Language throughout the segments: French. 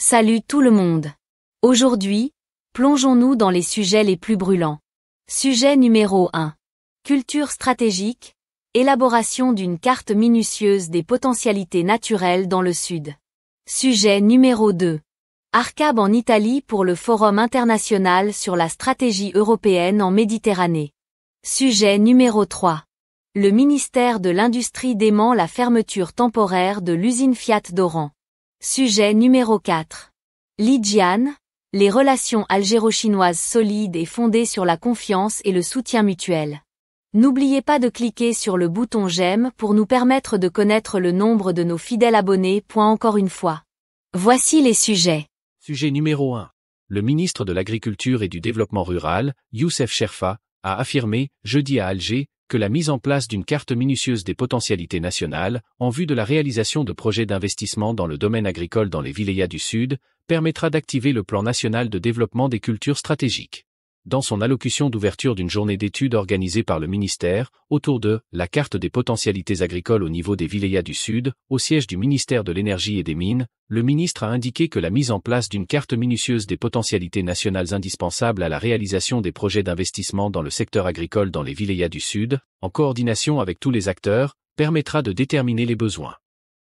Salut tout le monde. Aujourd'hui, plongeons-nous dans les sujets les plus brûlants. Sujet numéro 1. Culture stratégique, élaboration d'une carte minutieuse des potentialités naturelles dans le Sud. Sujet numéro 2. Arcab en Italie pour le Forum international sur la stratégie européenne en Méditerranée. Sujet numéro 3. Le ministère de l'Industrie dément la fermeture temporaire de l'usine Fiat d'Oran. Sujet numéro 4. Lijian, les relations algéro-chinoises solides et fondées sur la confiance et le soutien mutuel. N'oubliez pas de cliquer sur le bouton j'aime pour nous permettre de connaître le nombre de nos fidèles abonnés. Point encore une fois. Voici les sujets. Sujet numéro 1. Le ministre de l'Agriculture et du Développement Rural, Youssef Sherfa, a affirmé, jeudi à Alger, que la mise en place d'une carte minutieuse des potentialités nationales, en vue de la réalisation de projets d'investissement dans le domaine agricole dans les Vilayas du Sud, permettra d'activer le plan national de développement des cultures stratégiques dans son allocution d'ouverture d'une journée d'études organisée par le ministère, autour de « La carte des potentialités agricoles au niveau des Vilayas du Sud », au siège du ministère de l'Énergie et des Mines, le ministre a indiqué que la mise en place d'une carte minutieuse des potentialités nationales indispensables à la réalisation des projets d'investissement dans le secteur agricole dans les Vilayas du Sud, en coordination avec tous les acteurs, permettra de déterminer les besoins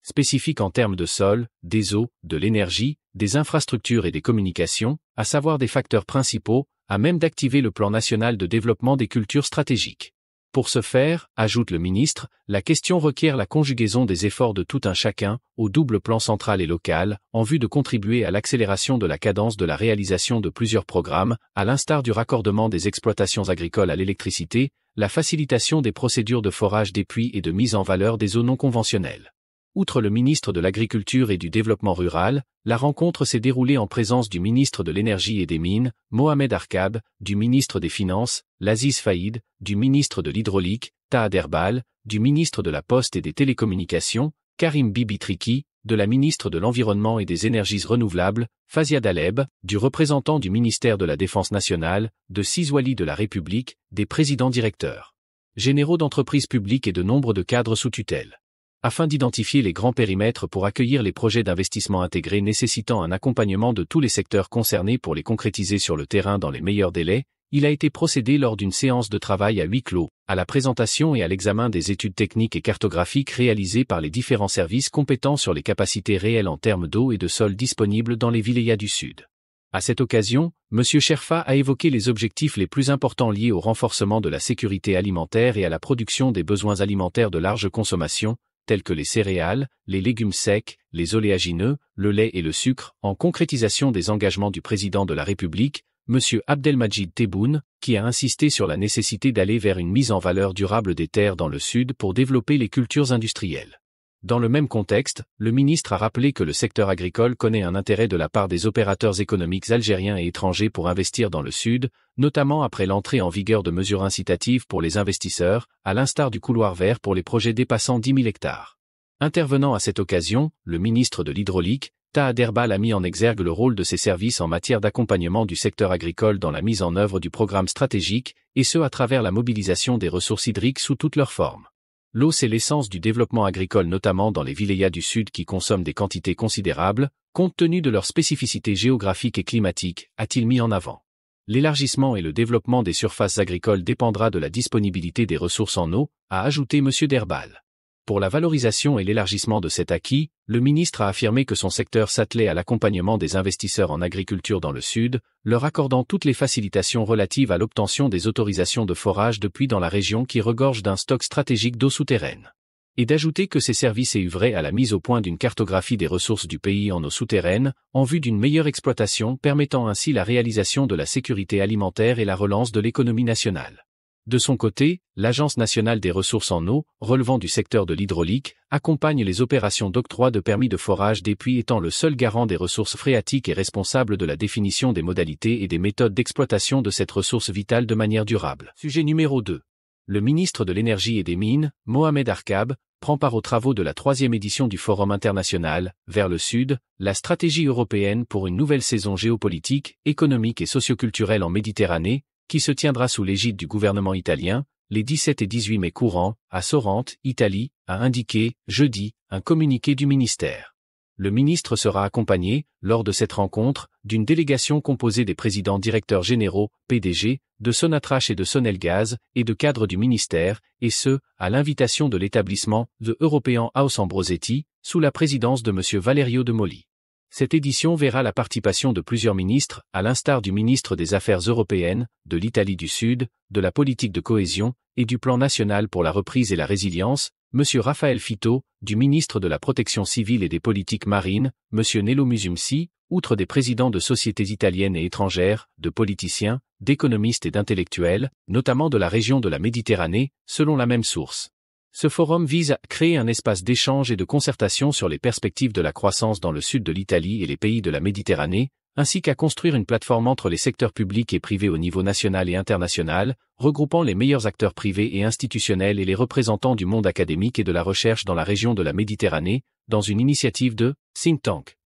spécifiques en termes de sol, des eaux, de l'énergie, des infrastructures et des communications, à savoir des facteurs principaux, à même d'activer le plan national de développement des cultures stratégiques. Pour ce faire, ajoute le ministre, la question requiert la conjugaison des efforts de tout un chacun, au double plan central et local, en vue de contribuer à l'accélération de la cadence de la réalisation de plusieurs programmes, à l'instar du raccordement des exploitations agricoles à l'électricité, la facilitation des procédures de forage des puits et de mise en valeur des eaux non conventionnelles. Outre le ministre de l'Agriculture et du Développement rural, la rencontre s'est déroulée en présence du ministre de l'Énergie et des Mines, Mohamed Arkab, du ministre des Finances, Laziz Faïd, du ministre de l'Hydraulique, Taad Herbal, du ministre de la Poste et des Télécommunications, Karim Bibitriki, de la ministre de l'Environnement et des Énergies renouvelables, Fazia Daleb, du représentant du ministère de la Défense nationale, de Siswali de la République, des présidents directeurs généraux d'entreprises publiques et de nombre de cadres sous tutelle afin d'identifier les grands périmètres pour accueillir les projets d'investissement intégrés nécessitant un accompagnement de tous les secteurs concernés pour les concrétiser sur le terrain dans les meilleurs délais, il a été procédé lors d'une séance de travail à huis clos, à la présentation et à l'examen des études techniques et cartographiques réalisées par les différents services compétents sur les capacités réelles en termes d'eau et de sol disponibles dans les vilayas du Sud. À cette occasion, M. Sherfa a évoqué les objectifs les plus importants liés au renforcement de la sécurité alimentaire et à la production des besoins alimentaires de large consommation, tels que les céréales, les légumes secs, les oléagineux, le lait et le sucre, en concrétisation des engagements du président de la République, M. Abdelmajid Tebboune, qui a insisté sur la nécessité d'aller vers une mise en valeur durable des terres dans le Sud pour développer les cultures industrielles. Dans le même contexte, le ministre a rappelé que le secteur agricole connaît un intérêt de la part des opérateurs économiques algériens et étrangers pour investir dans le Sud, notamment après l'entrée en vigueur de mesures incitatives pour les investisseurs, à l'instar du couloir vert pour les projets dépassant 10 000 hectares. Intervenant à cette occasion, le ministre de l'Hydraulique, Taha a mis en exergue le rôle de ses services en matière d'accompagnement du secteur agricole dans la mise en œuvre du programme stratégique, et ce à travers la mobilisation des ressources hydriques sous toutes leurs formes. L'eau c'est l'essence du développement agricole notamment dans les vilayas du sud qui consomment des quantités considérables, compte tenu de leurs spécificités géographiques et climatiques, a-t-il mis en avant. L'élargissement et le développement des surfaces agricoles dépendra de la disponibilité des ressources en eau, a ajouté M. Derbal. Pour la valorisation et l'élargissement de cet acquis, le ministre a affirmé que son secteur s'attelait à l'accompagnement des investisseurs en agriculture dans le Sud, leur accordant toutes les facilitations relatives à l'obtention des autorisations de forage depuis dans la région qui regorge d'un stock stratégique d'eau souterraine. Et d'ajouter que ces services vrai à la mise au point d'une cartographie des ressources du pays en eau souterraine, en vue d'une meilleure exploitation permettant ainsi la réalisation de la sécurité alimentaire et la relance de l'économie nationale. De son côté, l'Agence nationale des ressources en eau, relevant du secteur de l'hydraulique, accompagne les opérations d'octroi de permis de forage des puits étant le seul garant des ressources phréatiques et responsable de la définition des modalités et des méthodes d'exploitation de cette ressource vitale de manière durable. Sujet numéro 2. Le ministre de l'Énergie et des Mines, Mohamed Arkab, prend part aux travaux de la troisième édition du Forum international, vers le Sud, la stratégie européenne pour une nouvelle saison géopolitique, économique et socioculturelle en Méditerranée, qui se tiendra sous l'égide du gouvernement italien, les 17 et 18 mai courants, à Sorrente, Italie, a indiqué, jeudi, un communiqué du ministère. Le ministre sera accompagné, lors de cette rencontre, d'une délégation composée des présidents directeurs généraux, PDG, de Sonatrache et de Sonelgaz, et de cadres du ministère, et ce, à l'invitation de l'établissement The European House Ambrosetti, sous la présidence de M. Valerio de Moli. Cette édition verra la participation de plusieurs ministres, à l'instar du ministre des Affaires européennes, de l'Italie du Sud, de la politique de cohésion et du plan national pour la reprise et la résilience, M. Raphaël Fito, du ministre de la Protection civile et des politiques marines, M. Nello Musumsi, outre des présidents de sociétés italiennes et étrangères, de politiciens, d'économistes et d'intellectuels, notamment de la région de la Méditerranée, selon la même source. Ce forum vise à créer un espace d'échange et de concertation sur les perspectives de la croissance dans le sud de l'Italie et les pays de la Méditerranée, ainsi qu'à construire une plateforme entre les secteurs publics et privés au niveau national et international, regroupant les meilleurs acteurs privés et institutionnels et les représentants du monde académique et de la recherche dans la région de la Méditerranée, dans une initiative de think tank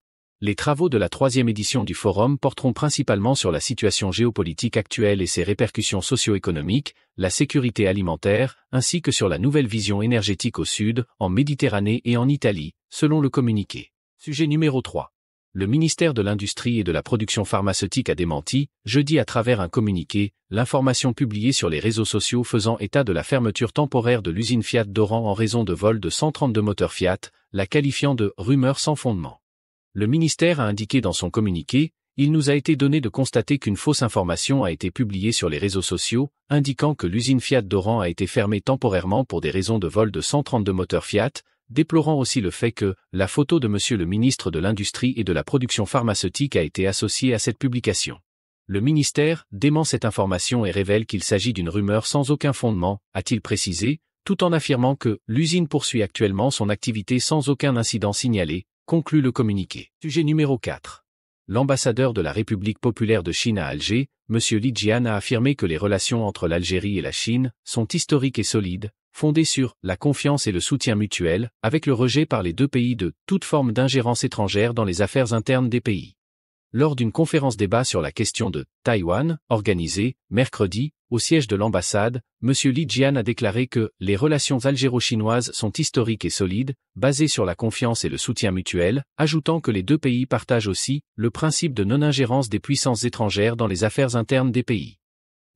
les travaux de la troisième édition du forum porteront principalement sur la situation géopolitique actuelle et ses répercussions socio-économiques, la sécurité alimentaire, ainsi que sur la nouvelle vision énergétique au sud, en Méditerranée et en Italie, selon le communiqué. Sujet numéro 3. Le ministère de l'Industrie et de la Production pharmaceutique a démenti, jeudi à travers un communiqué, l'information publiée sur les réseaux sociaux faisant état de la fermeture temporaire de l'usine Fiat d'Oran en raison de vol de 132 moteurs Fiat, la qualifiant de rumeur sans fondement. Le ministère a indiqué dans son communiqué, il nous a été donné de constater qu'une fausse information a été publiée sur les réseaux sociaux, indiquant que l'usine Fiat d'Oran a été fermée temporairement pour des raisons de vol de 132 moteurs Fiat, déplorant aussi le fait que la photo de Monsieur le ministre de l'Industrie et de la Production pharmaceutique a été associée à cette publication. Le ministère dément cette information et révèle qu'il s'agit d'une rumeur sans aucun fondement, a-t-il précisé, tout en affirmant que l'usine poursuit actuellement son activité sans aucun incident signalé, conclut le communiqué. Sujet numéro 4. L'ambassadeur de la République populaire de Chine à Alger, M. Li Jian a affirmé que les relations entre l'Algérie et la Chine sont historiques et solides, fondées sur la confiance et le soutien mutuel, avec le rejet par les deux pays de toute forme d'ingérence étrangère dans les affaires internes des pays. Lors d'une conférence débat sur la question de Taïwan, organisée mercredi au siège de l'ambassade, M. Li Jian a déclaré que les relations algéro-chinoises sont historiques et solides, basées sur la confiance et le soutien mutuel, ajoutant que les deux pays partagent aussi le principe de non-ingérence des puissances étrangères dans les affaires internes des pays.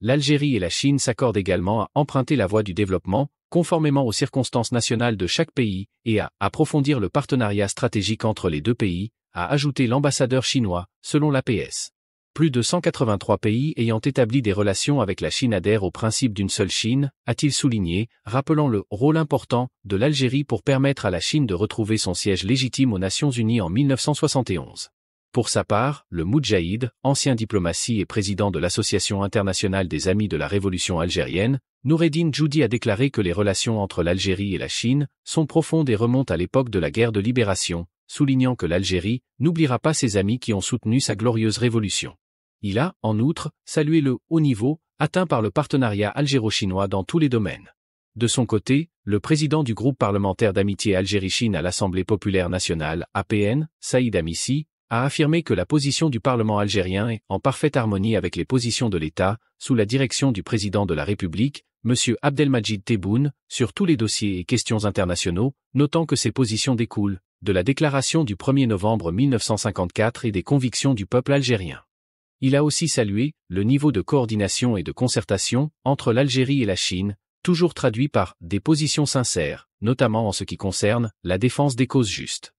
L'Algérie et la Chine s'accordent également à emprunter la voie du développement, conformément aux circonstances nationales de chaque pays, et à approfondir le partenariat stratégique entre les deux pays, a ajouté l'ambassadeur chinois, selon l'APS plus de 183 pays ayant établi des relations avec la Chine adhèrent au principe d'une seule Chine, a-t-il souligné, rappelant le rôle important de l'Algérie pour permettre à la Chine de retrouver son siège légitime aux Nations Unies en 1971. Pour sa part, le Moudjahid, ancien diplomatie et président de l'Association internationale des amis de la révolution algérienne, Noureddin Joudi a déclaré que les relations entre l'Algérie et la Chine sont profondes et remontent à l'époque de la guerre de libération, soulignant que l'Algérie n'oubliera pas ses amis qui ont soutenu sa glorieuse révolution. Il a, en outre, salué le haut niveau atteint par le partenariat algéro-chinois dans tous les domaines. De son côté, le président du groupe parlementaire d'amitié Algérie-Chine à l'Assemblée populaire nationale, APN, Saïd Amissi, a affirmé que la position du Parlement algérien est en parfaite harmonie avec les positions de l'État, sous la direction du président de la République, M. Abdelmajid Tebboune, sur tous les dossiers et questions internationaux, notant que ces positions découlent de la déclaration du 1er novembre 1954 et des convictions du peuple algérien. Il a aussi salué le niveau de coordination et de concertation entre l'Algérie et la Chine, toujours traduit par des positions sincères, notamment en ce qui concerne la défense des causes justes.